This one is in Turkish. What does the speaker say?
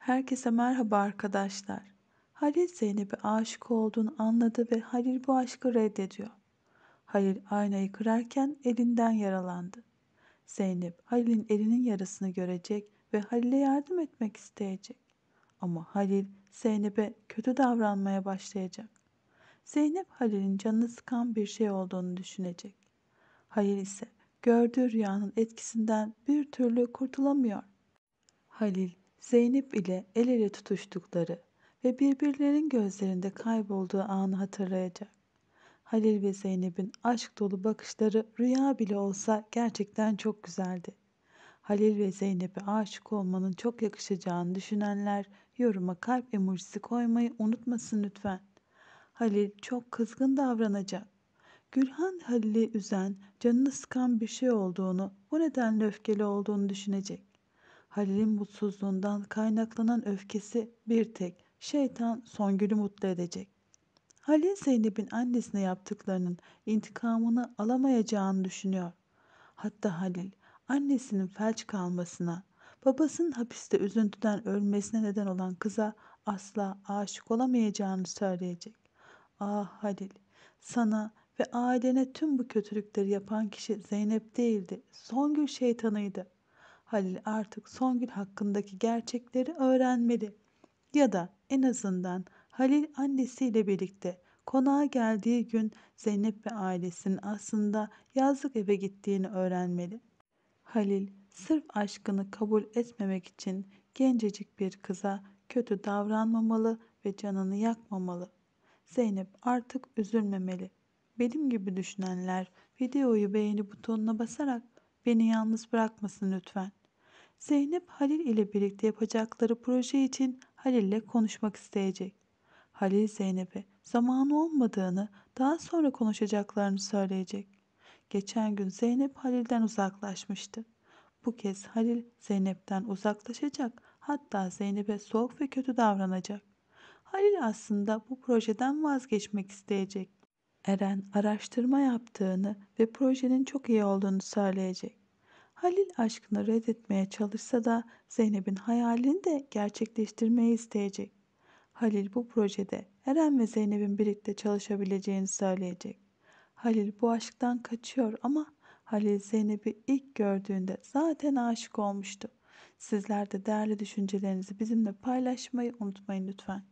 Herkese merhaba arkadaşlar. Halil Zeynep'e aşık olduğunu anladı ve Halil bu aşkı reddediyor. Halil aynayı kırarken elinden yaralandı. Zeynep Halil'in elinin yarısını görecek ve Halil'e yardım etmek isteyecek. Ama Halil Zeynep'e kötü davranmaya başlayacak. Zeynep Halil'in canını sıkan bir şey olduğunu düşünecek. Halil ise gördüğü rüyanın etkisinden bir türlü kurtulamıyor. Halil Zeynep ile el ele tutuştukları ve birbirlerinin gözlerinde kaybolduğu anı hatırlayacak. Halil ve Zeynep'in aşk dolu bakışları rüya bile olsa gerçekten çok güzeldi. Halil ve Zeynep'e aşık olmanın çok yakışacağını düşünenler yoruma kalp emojisi koymayı unutmasın lütfen. Halil çok kızgın davranacak. Gülhan Halil'i üzen, canını sıkan bir şey olduğunu, bu nedenle öfkeli olduğunu düşünecek. Halil'in mutsuzluğundan kaynaklanan öfkesi bir tek şeytan Songül'ü mutlu edecek. Halil Zeynep'in annesine yaptıklarının intikamını alamayacağını düşünüyor. Hatta Halil annesinin felç kalmasına, babasının hapiste üzüntüden ölmesine neden olan kıza asla aşık olamayacağını söyleyecek. Ah Halil, sana ve ailene tüm bu kötülükleri yapan kişi Zeynep değildi, Songül şeytanıydı.'' Halil artık Songül hakkındaki gerçekleri öğrenmeli. Ya da en azından Halil annesiyle birlikte konağa geldiği gün Zeynep ve ailesinin aslında yazlık eve gittiğini öğrenmeli. Halil sırf aşkını kabul etmemek için gencecik bir kıza kötü davranmamalı ve canını yakmamalı. Zeynep artık üzülmemeli. Benim gibi düşünenler videoyu beğeni butonuna basarak beni yalnız bırakmasın lütfen. Zeynep Halil ile birlikte yapacakları proje için Halil ile konuşmak isteyecek. Halil Zeynep'e zamanı olmadığını, daha sonra konuşacaklarını söyleyecek. Geçen gün Zeynep Halil'den uzaklaşmıştı. Bu kez Halil Zeynep'ten uzaklaşacak, hatta Zeynep'e soğuk ve kötü davranacak. Halil aslında bu projeden vazgeçmek isteyecek. Eren araştırma yaptığını ve projenin çok iyi olduğunu söyleyecek. Halil aşkını reddetmeye çalışsa da Zeynep'in hayalini de gerçekleştirmeyi isteyecek. Halil bu projede Eren ve Zeynep'in birlikte çalışabileceğini söyleyecek. Halil bu aşktan kaçıyor ama Halil Zeynep'i ilk gördüğünde zaten aşık olmuştu. Sizler de değerli düşüncelerinizi bizimle paylaşmayı unutmayın lütfen.